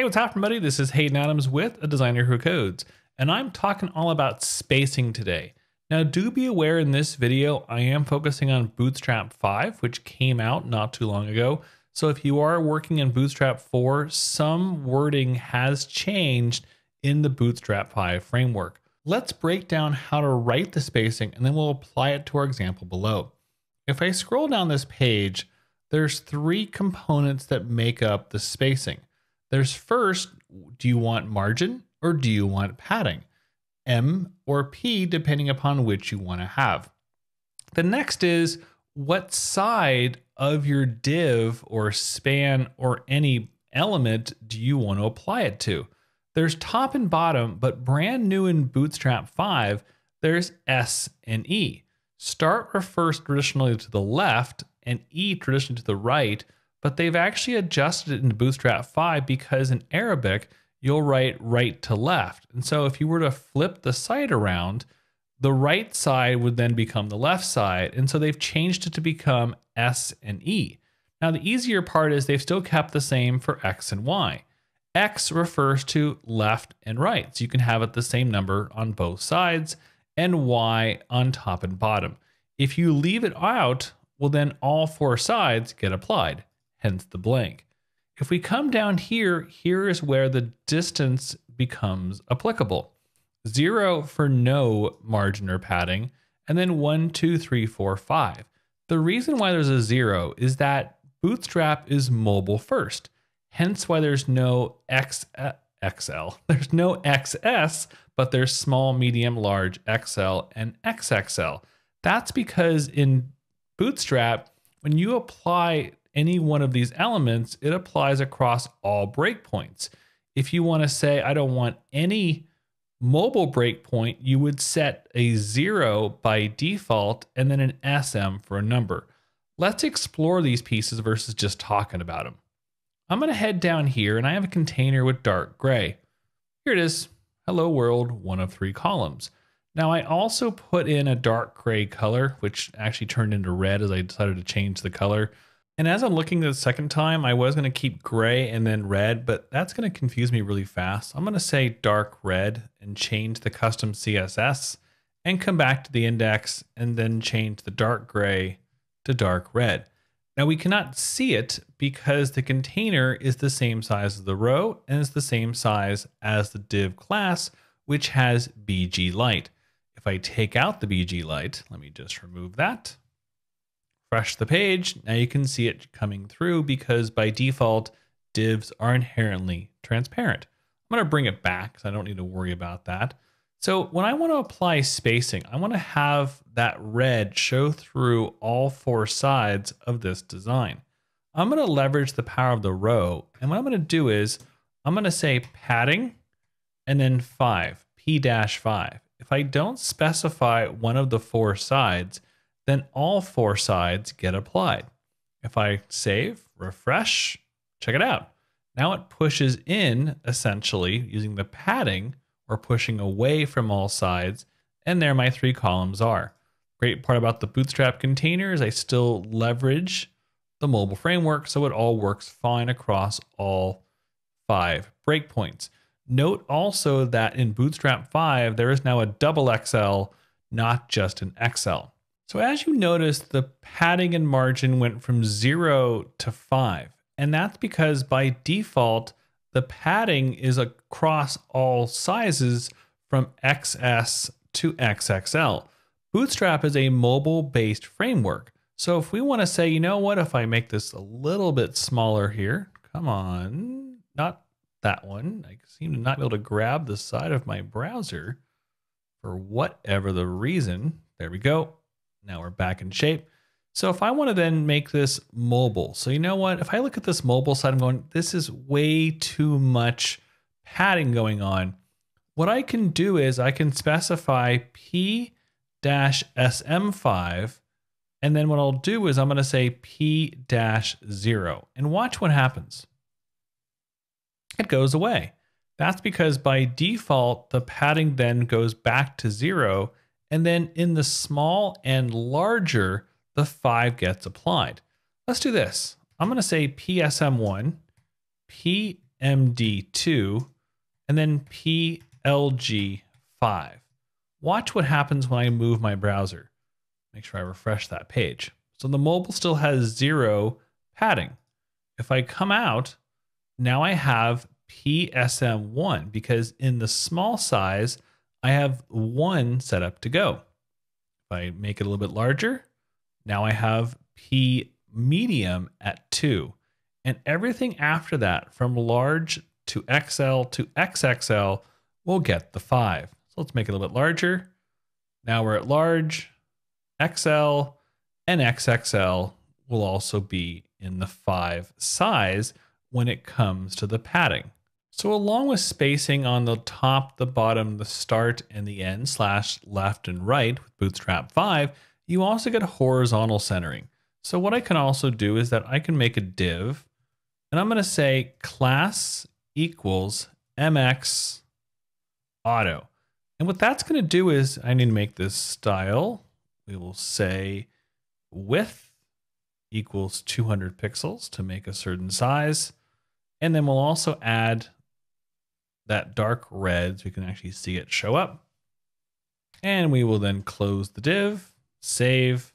Hey, what's up, everybody? This is Hayden Adams with A Designer Who Codes, and I'm talking all about spacing today. Now, do be aware in this video, I am focusing on Bootstrap 5, which came out not too long ago. So if you are working in Bootstrap 4, some wording has changed in the Bootstrap 5 framework. Let's break down how to write the spacing, and then we'll apply it to our example below. If I scroll down this page, there's three components that make up the spacing. There's first, do you want margin or do you want padding? M or P, depending upon which you want to have. The next is what side of your div or span or any element do you want to apply it to? There's top and bottom, but brand new in Bootstrap 5, there's S and E. Start refers traditionally to the left and E traditionally to the right, but they've actually adjusted it into Bootstrap 5 because in Arabic, you'll write right to left. And so if you were to flip the site around, the right side would then become the left side. And so they've changed it to become S and E. Now, the easier part is they've still kept the same for X and Y. X refers to left and right. So you can have it the same number on both sides and Y on top and bottom. If you leave it out, well, then all four sides get applied hence the blank. If we come down here, here is where the distance becomes applicable. Zero for no margin or padding, and then one, two, three, four, five. The reason why there's a zero is that Bootstrap is mobile first, hence why there's no X, uh, XL. There's no XS, but there's small, medium, large, XL, and XXL. That's because in Bootstrap, when you apply any one of these elements, it applies across all breakpoints. If you want to say, I don't want any mobile breakpoint, you would set a zero by default and then an SM for a number. Let's explore these pieces versus just talking about them. I'm going to head down here and I have a container with dark gray. Here it is. Hello world, one of three columns. Now I also put in a dark gray color, which actually turned into red as I decided to change the color. And as I'm looking the second time, I was going to keep gray and then red, but that's going to confuse me really fast. I'm going to say dark red and change the custom CSS and come back to the index and then change the dark gray to dark red. Now we cannot see it because the container is the same size as the row and is the same size as the div class, which has BG light. If I take out the BG light, let me just remove that refresh the page, now you can see it coming through because by default, divs are inherently transparent. I'm gonna bring it back because I don't need to worry about that. So when I wanna apply spacing, I wanna have that red show through all four sides of this design. I'm gonna leverage the power of the row. And what I'm gonna do is, I'm gonna say padding and then five, P-5. If I don't specify one of the four sides, then all four sides get applied. If I save, refresh, check it out. Now it pushes in essentially using the padding or pushing away from all sides. And there my three columns are. Great part about the Bootstrap container is I still leverage the mobile framework. So it all works fine across all five breakpoints. Note also that in Bootstrap 5, there is now a double XL, not just an XL. So as you notice, the padding and margin went from zero to five. And that's because by default, the padding is across all sizes from XS to XXL. Bootstrap is a mobile based framework. So if we want to say, you know what, if I make this a little bit smaller here, come on, not that one. I seem to not be able to grab the side of my browser for whatever the reason. There we go. Now we're back in shape. So if I want to then make this mobile, so you know what? If I look at this mobile side, I'm going, this is way too much padding going on. What I can do is I can specify P dash SM5. And then what I'll do is I'm going to say P dash zero and watch what happens. It goes away. That's because by default, the padding then goes back to zero and then in the small and larger, the five gets applied. Let's do this. I'm going to say PSM1, PMD2, and then PLG5. Watch what happens when I move my browser. Make sure I refresh that page. So the mobile still has zero padding. If I come out, now I have PSM1 because in the small size, I have one set up to go. If I make it a little bit larger, now I have P medium at two. And everything after that, from large to XL to XXL, will get the five. So let's make it a little bit larger. Now we're at large, XL, and XXL will also be in the five size when it comes to the padding. So along with spacing on the top, the bottom, the start, and the end slash left and right with Bootstrap 5, you also get horizontal centering. So what I can also do is that I can make a div and I'm going to say class equals MX auto. And what that's going to do is I need to make this style. We will say width equals 200 pixels to make a certain size. And then we'll also add that dark red so you can actually see it show up. And we will then close the div, save,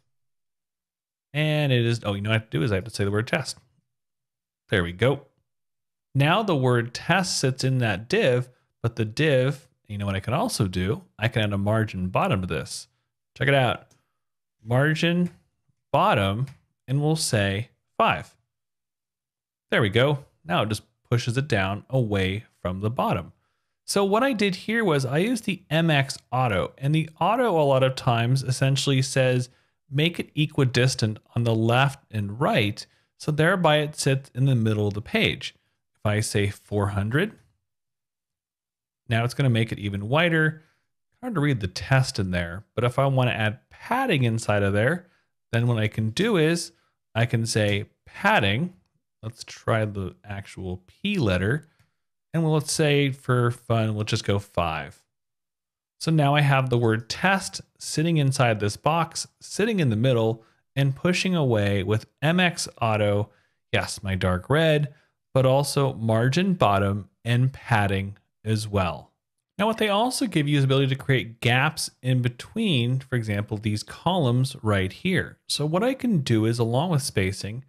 and it is, oh, you know what I have to do is I have to say the word test. There we go. Now the word test sits in that div, but the div, you know what I can also do? I can add a margin bottom to this. Check it out. Margin bottom, and we'll say five. There we go. Now it just pushes it down away from the bottom. So what I did here was I used the MX auto and the auto a lot of times essentially says make it equidistant on the left and right. So thereby it sits in the middle of the page. If I say 400, now it's going to make it even wider. Hard to read the test in there, but if I want to add padding inside of there, then what I can do is I can say padding. Let's try the actual P letter and we'll let's say for fun, we'll just go five. So now I have the word test sitting inside this box, sitting in the middle and pushing away with MX auto. Yes, my dark red, but also margin bottom and padding as well. Now, what they also give you is ability to create gaps in between, for example, these columns right here. So what I can do is along with spacing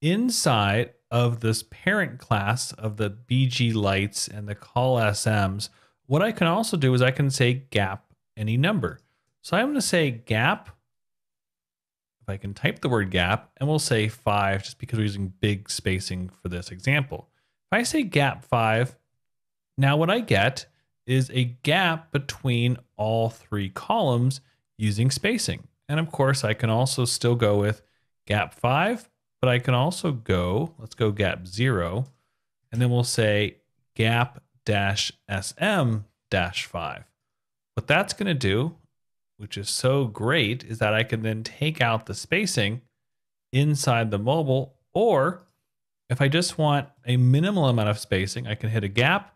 inside, of this parent class of the BG lights and the call SMs, what I can also do is I can say gap any number. So I'm going to say gap. If I can type the word gap, and we'll say five just because we're using big spacing for this example. If I say gap five, now what I get is a gap between all three columns using spacing. And of course, I can also still go with gap five but I can also go, let's go gap zero, and then we'll say gap dash SM dash five. What that's going to do, which is so great, is that I can then take out the spacing inside the mobile, or if I just want a minimal amount of spacing, I can hit a gap,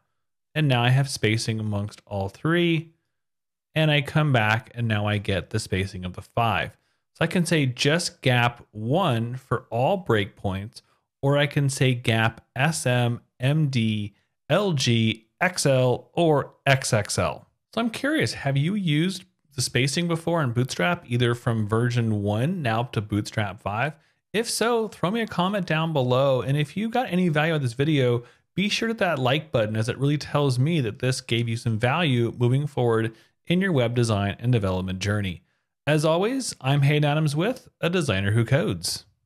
and now I have spacing amongst all three, and I come back, and now I get the spacing of the five. So I can say just gap one for all breakpoints, or I can say gap SM, MD, LG, XL, or XXL. So I'm curious, have you used the spacing before in Bootstrap, either from version one now to Bootstrap 5? If so, throw me a comment down below. And if you got any value out of this video, be sure to that like button as it really tells me that this gave you some value moving forward in your web design and development journey. As always, I'm Hayden Adams with A Designer Who Codes.